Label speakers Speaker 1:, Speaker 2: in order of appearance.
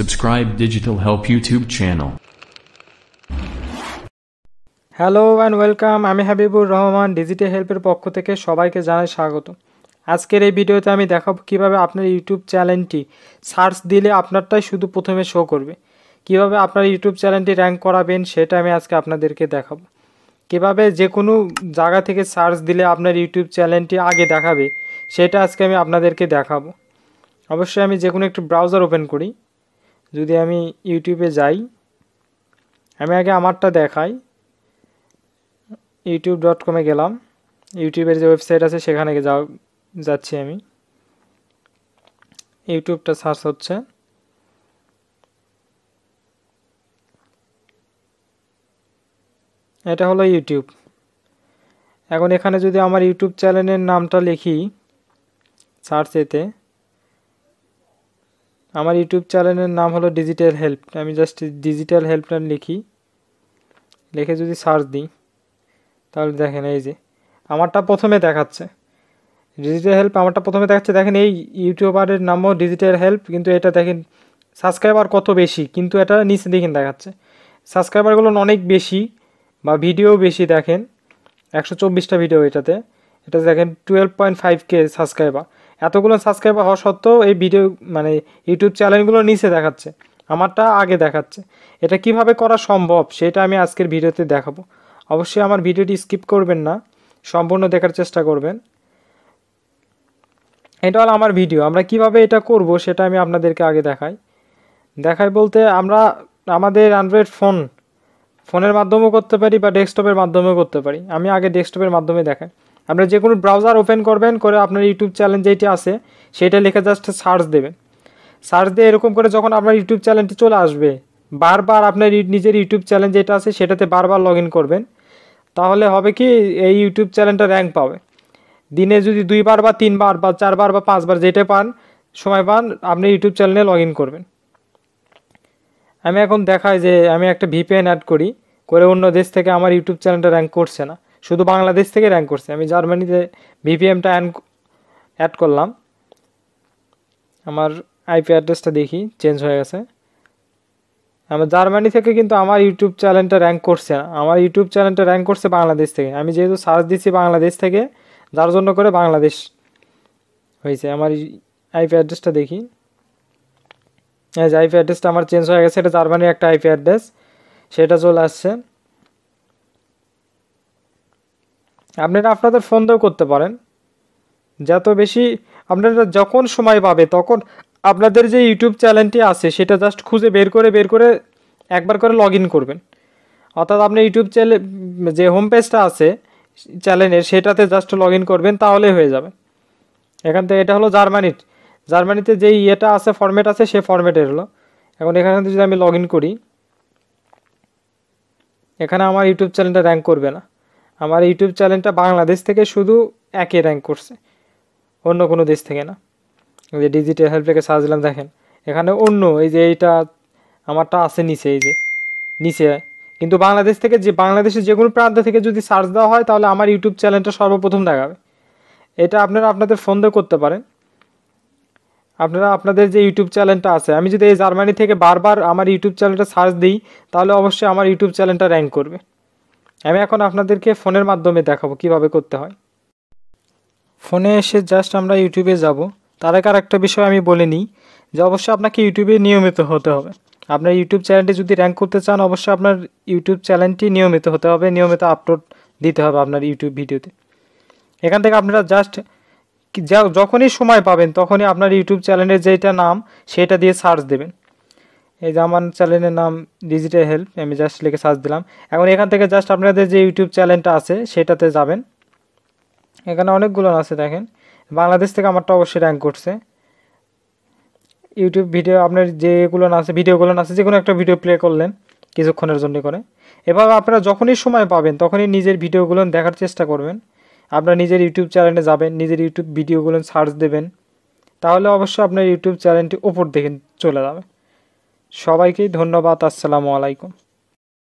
Speaker 1: Subscribe Digital Help YouTube channel. Hello and welcome আমি Habibur Rahman digital হেল্পের পক্ষ থেকে সবাইকে জানাই স্বাগত আজকের এই ভিডিওতে আমি দেখাবো কিভাবে আপনার ইউটিউব চ্যানেলটি সার্চ দিলে আপনারটাই শুধু প্রথমে শো করবে কিভাবে আপনার ইউটিউব চ্যানেলটি র্যাঙ্ক করাবেন সেটা আমি আজকে আপনাদেরকে দেখাবো কীভাবে যে কোনো জায়গা থেকে সার্চ দিলে আপনার ইউটিউব চ্যানেলটি আগে দেখাবে সেটা আজকে আমি আপনাদেরকে দেখাবো অবশ্যই আমি যে কোনো একটি ব্রাউজার ওপেন করি যদি আমি ইউটিউবে যাই আমি আগে আমারটা দেখাই ইউটিউব ডট কমে গেলাম ইউটিউবের যে ওয়েবসাইট আছে সেখানে যা যাচ্ছি আমি ইউটিউবটা সার্চ হচ্ছে এটা হলো ইউটিউব এখন এখানে যদি আমার ইউটিউব চ্যানেলের নামটা লিখি সার্চ এতে আমার ইউটিউব চ্যানেলের নাম হলো ডিজিটাল হেল্প আমি জাস্ট ডিজিটাল হেল্পলাইন লিখি লিখে যদি সার্চ দিই তাহলে দেখেন এই যে আমারটা প্রথমে দেখাচ্ছে ডিজিটাল হেল্প আমারটা প্রথমে দেখাচ্ছে দেখেন এই ইউটিউবারের নামও ডিজিটাল হেল্প কিন্তু এটা দেখেন সাবস্ক্রাইবার কত বেশি কিন্তু এটা নিচে দেখেন দেখাচ্ছে সাবস্ক্রাইবারগুলো অনেক বেশি বা ভিডিও বেশি দেখেন একশো চব্বিশটা ভিডিও এটাতে এটা দেখেন twelve point five K subscriber এতগুলো সাবস্ক্রাইবার হওয়া সত্ত্বেও এই ভিডিও মানে ইউটিউব চ্যানেলগুলো নিচে দেখাচ্ছে আমারটা আগে দেখাচ্ছে এটা কিভাবে করা সম্ভব সেটা আমি আজকের ভিডিওতে দেখাবো অবশ্যই আমার ভিডিওটি স্কিপ করবেন না সম্পূর্ণ দেখার চেষ্টা করবেন এটা হলো আমার ভিডিও আমরা কিভাবে এটা করব সেটা আমি আপনাদেরকে আগে দেখাই দেখাই বলতে আমরা আমাদের অ্যান্ড্রয়েড ফোন ফোনের মাধ্যমেও করতে পারি বা ডেস্কটপের মাধ্যমেও করতে পারি আমি আগে ডেস্কটপের মাধ্যমে দেখাই আপনার যে কোনো ব্রাউজার ওপেন করবেন করে আপনার ইউটিউব চ্যানেল যেটি আছে সেটা লিখে জাস্ট সার্চ দেবেন সার্চ দিয়ে এরকম করে যখন আপনার ইউটিউব চ্যানেলটি চলে আসবে বারবার আপনার নিজের ইউটিউব চ্যানেল যেটা আছে সেটাতে বারবার লগ করবেন তাহলে হবে কি এই ইউটিউব চ্যানেলটা র্যাঙ্ক পাবে দিনে যদি দুইবার বা তিনবার বা চারবার বা পাঁচবার যেটা পান সময় পান আপনি ইউটিউব চ্যানেলে লগ করবেন আমি এখন দেখাই যে আমি একটা ভিপিএন অ্যাড করি করে অন্য দেশ থেকে আমার ইউটিউব চ্যানেলটা র্যাঙ্ক করছে না শুধু বাংলাদেশ থেকে র্যাঙ্ক করছে আমি জার্মানিতে ভিপিএমটা অ্যাড করলাম আমার আইপি অ্যাড্রেসটা দেখি চেঞ্জ হয়ে গেছে আমার জার্মানি থেকে কিন্তু আমার ইউটিউব চ্যানেলটা র্যাঙ্ক করছে আমার ইউটিউব চ্যানেলটা র্যাঙ্ক করছে বাংলাদেশ থেকে আমি যেহেতু সার্চ দিচ্ছি বাংলাদেশ থেকে যার জন্য করে বাংলাদেশ হয়েছে আমার আইপি অ্যাড্রেসটা দেখি হ্যাঁ যে আইপি অ্যাড্রেসটা আমার চেঞ্জ হয়ে গেছে এটা জার্মানির একটা আইপি অ্যাড্রেস সেটা চলে আসছে আপনারা আপনাদের ফোন দিয়েও করতে পারেন যত বেশি আপনারা যখন সময় পাবে তখন আপনাদের যে ইউটিউব চ্যানেলটি আছে সেটা জাস্ট খুঁজে বের করে বের করে একবার করে লগ করবেন অর্থাৎ আপনি ইউটিউব চ্যানেল যে হোম পেজটা আছে চ্যানেলের সেটাতে জাস্ট লগ করবেন তাহলে হয়ে যাবে এখান থেকে এটা হলো জার্মানির জার্মানিতে যে ইয়েটা আছে ফর্মেট আছে সে ফর্মেটের হলো এখন এখান থেকে যদি আমি লগ করি এখানে আমার ইউটিউব চ্যানেলটা র্যাঙ্ক করবে না আমার ইউটিউব চ্যানেলটা বাংলাদেশ থেকে শুধু একই র্যাঙ্ক করছে অন্য কোনো দেশ থেকে না যে ডিজিটাল হেল্প থেকে সার্চ দিলাম দেখেন এখানে অন্য এই যে এইটা আমারটা আছে নিচে এই যে নিচে কিন্তু বাংলাদেশ থেকে যে বাংলাদেশের যে কোনো প্রান্ত থেকে যদি সার্চ দেওয়া হয় তাহলে আমার ইউটিউব চ্যানেলটা সর্বপ্রথম দেখাবে এটা আপনারা আপনাদের ফোন দিয়ে করতে পারেন আপনারা আপনাদের যে ইউটিউব চ্যানেলটা আছে আমি যদি এই জার্মানি থেকে বারবার আমার ইউটিউব চ্যানেলটা সার্চ দিই তাহলে অবশ্যই আমার ইউটিউব চ্যানেলটা র্যাঙ্ক করবে আমি এখন আপনাদেরকে ফোনের মাধ্যমে দেখাবো কিভাবে করতে হয় ফোনে এসে জাস্ট আমরা ইউটিউবে যাব তার আগে একটা বিষয় আমি বলে নিই যে অবশ্যই আপনাকে ইউটিউবে নিয়মিত হতে হবে আপনার ইউটিউব চ্যানেলটি যদি র্যাঙ্ক করতে চান অবশ্যই আপনার ইউটিউব চ্যানেলটি নিয়মিত হতে হবে নিয়মিত আপলোড দিতে হবে আপনার ইউটিউব ভিডিওতে এখান থেকে আপনারা জাস্ট যখনই সময় পাবেন তখনই আপনার ইউটিউব চ্যানেলের যেটা নাম সেটা দিয়ে সার্চ দেবেন এই যে আমার চ্যানেলের নাম ডিজিটাল হেল্প আমি জাস্ট লিখে সার্চ দিলাম এখন এখান থেকে জাস্ট আপনাদের যে ইউটিউব চ্যানেলটা আছে সেটাতে যাবেন এখানে অনেকগুলো আছে দেখেন বাংলাদেশ থেকে আমারটা অবশ্যই র্যাঙ্ক করছে ইউটিউব ভিডিও আপনার যেগুলো আছে ভিডিওগুলো আছে যে কোনো একটা ভিডিও প্লে করলেন কিছুক্ষণের জন্য করে এভাবে আপনারা যখনই সময় পাবেন তখনই নিজের ভিডিওগুলো দেখার চেষ্টা করবেন আপনার নিজের ইউটিউব চ্যানেলে যাবেন নিজের ইউটিউব ভিডিওগুলো সার্চ দেবেন তাহলে অবশ্যই আপনার ইউটিউব চ্যানেলটি ওপর দেখে চলে যাবে সবাইকেই ধন্যবাদ আসসালামু আলাইকুম